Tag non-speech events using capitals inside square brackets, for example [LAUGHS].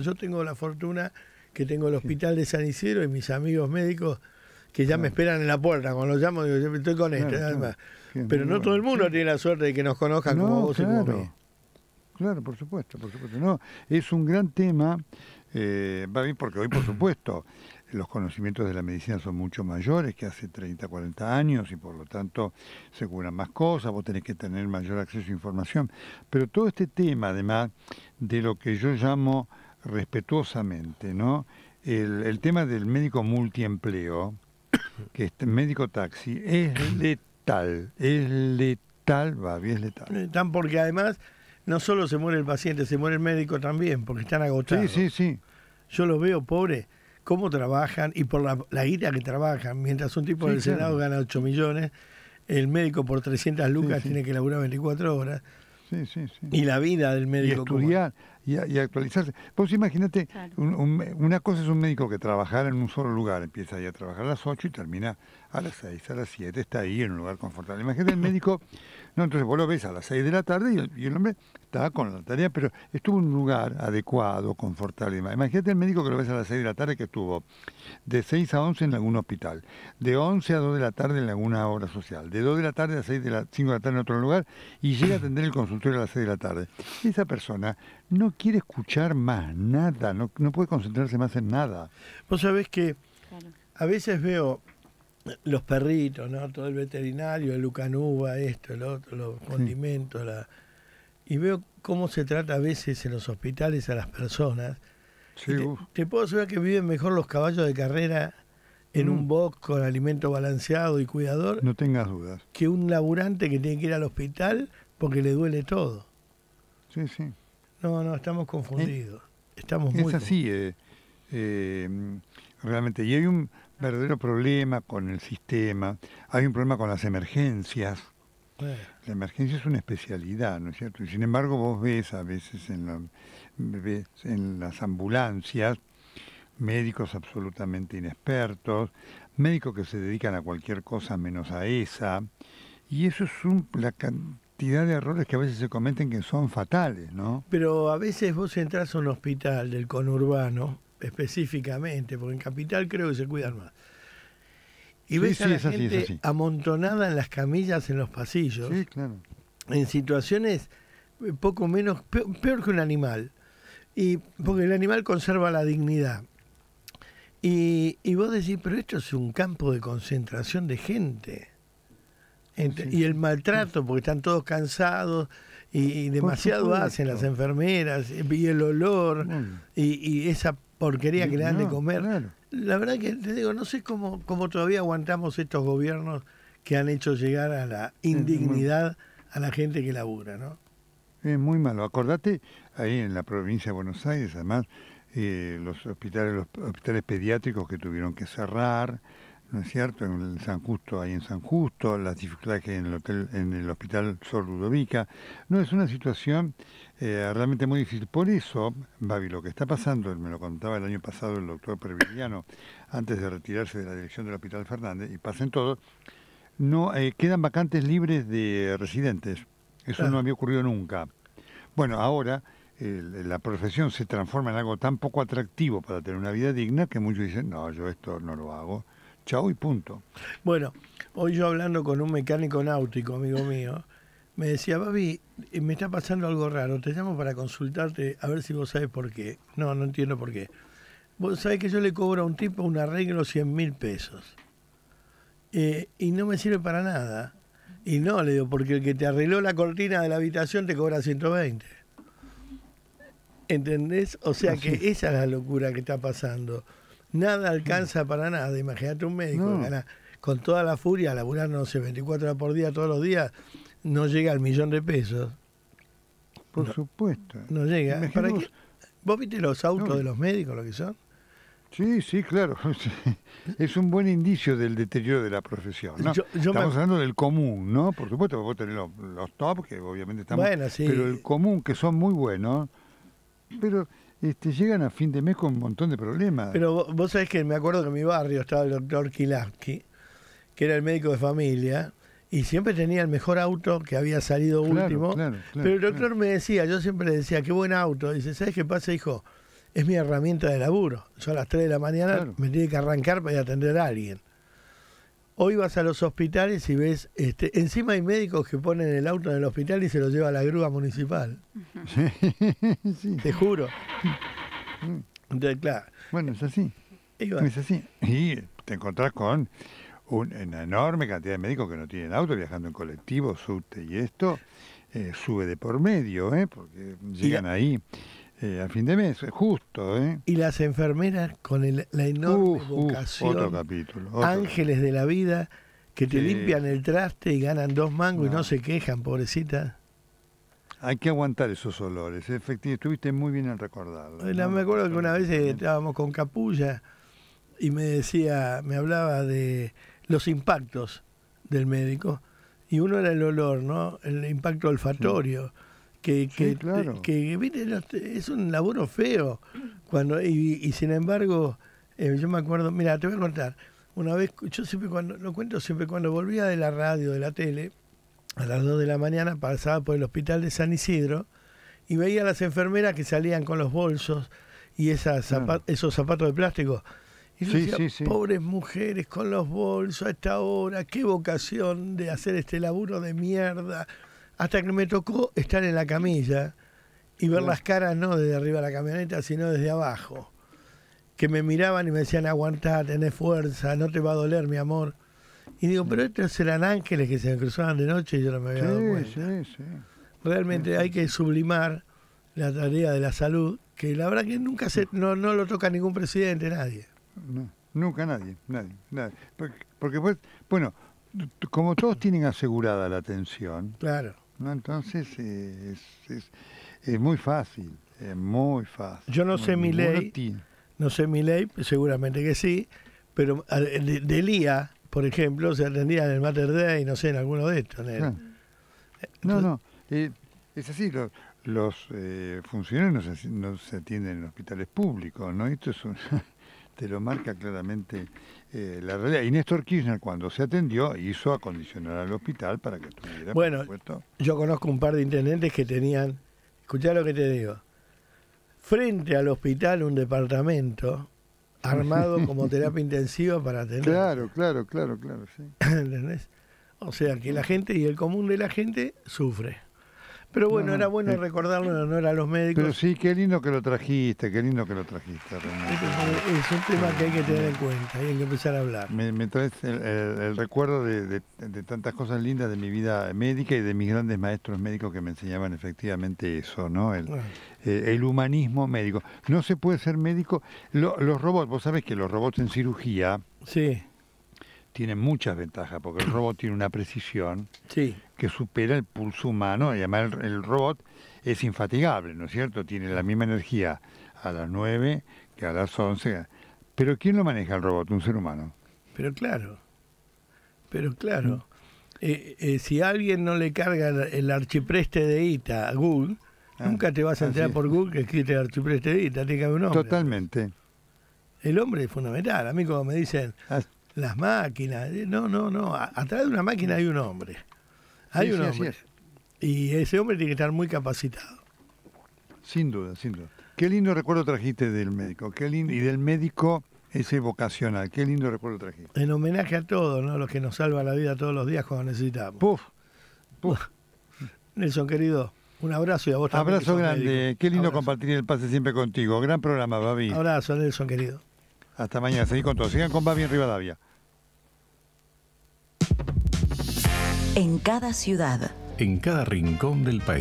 Yo tengo la fortuna que tengo el hospital de San Isidro y mis amigos médicos que ya me esperan en la puerta. Cuando los llamo, digo, yo estoy con este, Pero no todo el mundo tiene la suerte de que nos conozcan como vos Claro, por supuesto, por supuesto. No, es un gran tema, eh, porque hoy, por supuesto, los conocimientos de la medicina son mucho mayores que hace 30, 40 años y por lo tanto se curan más cosas, vos tenés que tener mayor acceso a información. Pero todo este tema, además, de lo que yo llamo respetuosamente, ¿no? El, tema del médico multiempleo, [COUGHS] que es médico taxi, es [COUGHS] letal, es letal, va es letal. porque además no solo se muere el paciente, se muere el médico también, porque están agotados. Sí, sí, sí. Yo los veo pobre, cómo trabajan y por la, guita que trabajan. Mientras un tipo del Senado gana 8 millones, el médico por 300 lucas tiene que laburar 24 horas. Sí, sí, sí. Y la vida del médico. Y y, y actualizarse. Vos imagínate, una cosa es un médico que trabajara en un solo lugar, empieza ahí a trabajar a las 8 y termina a las 6, a las 7, está ahí en un lugar confortable. Imagínate el médico, [LAUGHS] no, entonces vos lo ves a las 6 de la tarde y el, hombre está con la tarea, pero estuvo en un lugar adecuado, confortable. Imagínate el médico que lo ves a las 6 de la tarde que estuvo de 6 a 11 en algún hospital, de 11 a 2 de la tarde en alguna obra social, de 2 de la tarde a 6 de la, 5 de la tarde en otro lugar y llega a atender el consultorio a las 6 de la tarde. Esa persona no quiere escuchar más nada, no, puede concentrarse más en nada. Vos sabés que a veces veo los perritos, ¿no? Todo el veterinario, el lucanuba, esto, el otro, los condimentos, y veo cómo se trata a veces en los hospitales a las personas. te, puedo asegurar que viven mejor los caballos de carrera en un mm. box con alimento balanceado y cuidador. No tengas dudas. Que un laburante que tiene que ir al hospital porque le duele todo. Sí, sí. No, no, estamos confundidos. ¿Eh? Estamos muy es así, eh, eh, realmente. Y hay un verdadero problema con el sistema, hay un problema con las emergencias. La emergencia es una especialidad, ¿no es cierto? Y sin embargo vos ves a veces en, en las ambulancias médicos absolutamente inexpertos, médicos que se dedican a cualquier cosa menos a esa, y eso es un, cantidad de errores que a veces se cometen que son fatales, ¿no? Pero a veces vos entras a un hospital del conurbano, específicamente, porque en Capital creo que se cuidan más. Y ves a la gente amontonada en las camillas en los pasillos. En situaciones poco menos, peor, que un animal. Y porque el animal conserva la dignidad. Y, y vos decís, pero esto es un campo de concentración de gente y el maltrato, porque están todos cansados y, demasiado hacen las enfermeras, y el olor, y, esa porquería que le dan de comer. La verdad que te digo, no sé cómo, cómo todavía aguantamos estos gobiernos que han hecho llegar a la indignidad a la gente que labura, ¿no? Es muy malo. Acordate, ahí en la provincia de Buenos Aires, además, eh, los hospitales, los hospitales pediátricos que tuvieron que cerrar, ¿no es cierto? En San Justo, ahí en San Justo, las dificultades que en el, hotel, en el hospital Sor Ludovica. No, es una situación eh, realmente muy difícil. Por eso, Babi, lo que está pasando, me lo contaba el año pasado el doctor previliano antes de retirarse de la dirección del hospital Fernández, y pasen todos, no, eh, quedan vacantes libres de residentes. Eso no había ocurrido nunca. Bueno, ahora la profesión se transforma en algo tan poco atractivo para tener una vida digna que muchos dicen, no, yo esto no lo hago Chau y punto. Bueno, hoy yo hablando con un mecánico náutico, amigo mío, me decía, Babi, eh, me está pasando algo raro, te llamo para consultarte a ver si vos sabes por qué. No, no entiendo por qué. Vos sabés que yo le cobro a un tipo un arreglo 100 mil pesos. Eh, y no me sirve para nada. Y no, le digo, porque el que te arregló la cortina de la habitación te cobra 120. ¿Entendés? O sea que esa es la locura que está pasando. Nada mm. alcanza para nada. Imagínate un médico con toda la furia, laburando, 24 horas por día, todos los días, no llega al millón de pesos. Por supuesto. No llega. ¿Vos viste los autos de los médicos, lo que son? Sí, sí, claro. [LAUGHS] Es un buen indicio del deterioro de la profesión. estamos hablando del común, ¿no? Por supuesto, vos tenés los, top, que obviamente están Bueno, sí. Pero el común, que son muy buenos. Pero este, llegan a fin de mes con un montón de problemas. Pero vos, sabés que me acuerdo que en mi barrio estaba el doctor Kilaski, que era el médico de familia, y siempre tenía el mejor auto que había salido último. pero el doctor me decía, yo siempre le decía, qué buen auto. Dice, ¿sabes qué pasa, hijo? Es mi herramienta de laburo. Yo a las 3 de la mañana me tiene que arrancar para ir a atender a alguien. Hoy vas a los hospitales y ves, este, encima hay médicos que ponen el auto en el hospital y se lo lleva a la grúa municipal. [LAUGHS] Te juro. Bueno, es así. así. Y te encontrás con una enorme cantidad de médicos que no tienen auto, viajando en colectivo, subte y esto. Eh, sube de por medio, ¿eh? porque llegan ahí eh, a fin de mes, justo. ¿eh? Y las enfermeras con la enorme vocación, ángeles de la vida, que te limpian el traste y ganan dos mangos y no se quejan, pobrecita. Hay que aguantar esos olores, efectivamente. ¿eh? Estuviste muy bien en recordarlo. Me acuerdo que una vez eh, estábamos con Capulla y me decía, me hablaba de los impactos del médico. Y uno era el olor, ¿no? El impacto olfatorio. Que, que, que, es un laburo feo. cuando Y, sin embargo, eh, yo me acuerdo, mira, te voy a contar. Una vez, yo siempre cuando, lo cuento siempre, cuando volvía de la radio, de la tele, a las 2 de la mañana pasaba por el hospital de San Isidro y veía a las enfermeras que salían con los bolsos y esas esos zapatos de plástico. Y sí, decía, pobres mujeres con los bolsos a esta hora, qué vocación de hacer este laburo de mierda. Hasta que me tocó estar en la camilla y ver las caras no desde arriba de la camioneta, sino desde abajo. Que me miraban y me decían, aguantá, tenés fuerza, no te va a doler, mi amor. Y digo, pero estos eran ángeles que se cruzaban de noche y yo no me había dado cuenta. Realmente hay que sublimar la tarea de la salud, que la verdad que nunca se, no, no lo toca ningún presidente, nadie. nunca nadie, nadie, Porque, pues, bueno, como todos tienen asegurada la atención, claro. ¿no? entonces es, muy fácil, es muy fácil. Yo no sé mi ley, no sé mi ley, seguramente que sí, pero de, de por ejemplo, se atendía en el Mater Day, no sé, en alguno de estos. Ah. no. no, es así, los, eh, funcionarios no se, atienden en hospitales públicos, ¿no? Esto es [LAUGHS] te lo marca claramente eh, la realidad. Y Néstor Kirchner, cuando se atendió, hizo acondicionar al hospital para que tuviera. Bueno, yo conozco un par de intendentes que tenían, escuchá lo que te digo, frente al hospital un departamento armado [LAUGHS] como terapia intensiva para tener. Claro, claro, claro, claro, sí. [LAUGHS] O sea que la gente y el común de la gente sufre. Pero bueno, era bueno eh, recordarlo en eh, honor a los médicos. Pero sí, qué lindo que lo trajiste, qué lindo que lo trajiste. Renato. Es, un tema que hay que tener en cuenta, hay que empezar a hablar. Me, el, recuerdo de, tantas cosas lindas de mi vida médica y de mis grandes maestros médicos que me enseñaban efectivamente eso, ¿no? El, eh, humanismo médico. No se puede ser médico. los robots, vos sabés que los robots en cirugía. Sí tienen muchas ventajas, porque el robot tiene una precisión sí que supera el pulso humano, Llamar además el, robot es infatigable, ¿no es cierto? Tiene la misma energía a las 9 que a las 11. Pero ¿quién lo maneja el robot? Un ser humano. Pero claro, pero mm. claro. Eh, eh, si alguien no le carga el archipreste de ITA a Google, ah, nunca te vas a ah, enterar por Google que existe el archipreste de ITA, te cabe un hombre. Totalmente. El hombre es fundamental. A mí como me dicen, ah. las máquinas, eh, no, no, no, través de una máquina hay un hombre. Hay Y ese hombre tiene que estar muy capacitado. Sin duda, sin duda. Qué lindo recuerdo trajiste del médico. Qué lindo, y del médico ese vocacional. Qué lindo recuerdo trajiste. En homenaje a todos, ¿no? Los que nos salvan la vida todos los días cuando necesitamos. Puf. Puf. [LAUGHS] Nelson, querido, un abrazo y a vos también. Abrazo grande. Qué lindo compartir el pase siempre contigo. Gran programa, Babi. Abrazo, Nelson, querido. Hasta mañana. Seguí con todos. Sigan con Babi en Rivadavia. En cada ciudad. En cada rincón del país.